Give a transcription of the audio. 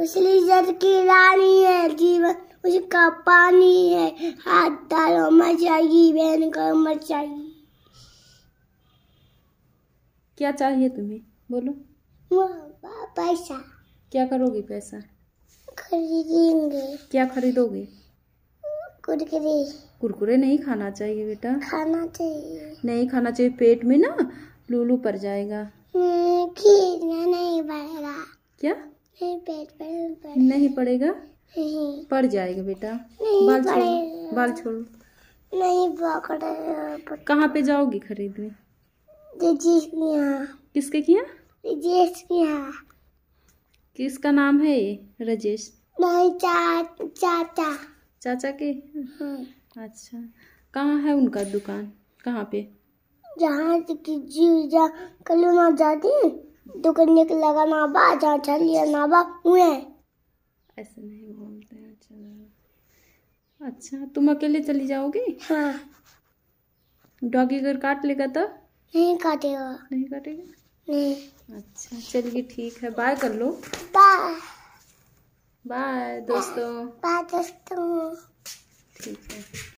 उसली जल की रानी है जीवन उसका पानी है हाथ डालो मर जाएगी बहन मर जाएगी क्या चाहिए तुम्हें बोलो पैसा क्या करोगे पैसा खरीदेंगे क्या खरीदोगे कुरकुरे कुरकुरे नहीं खाना चाहिए बेटा खाना चाहिए नहीं खाना चाहिए पेट में ना लूलू पड़ जाएगा नहीं, हम्म, नहीं पड़ेगा क्या नहीं, पड़ेगा नहीं पड़ जाएगा बेटा बाल छोड़ो बाल छोड़ो नहीं पकड़ेगा कहाँ पे जाओगी खरीदने किसके किया रजेश किया किसका नाम है ये रजेश नहीं चा, चाचा चाचा के हाँ। अच्छा कहाँ है उनका दुकान कहाँ पे जहाँ जी कलमा जाती दुकने तो के लगा ना बा जा चल ना बा हुए ऐसे नहीं बोलते अच्छा अच्छा तुम अकेले चली जाओगी हाँ डॉगी अगर काट लेगा तो नहीं काटेगा नहीं काटेगा नहीं अच्छा चलिए ठीक है बाय कर लो बाय बाय दोस्तों बाय दोस्तों ठीक है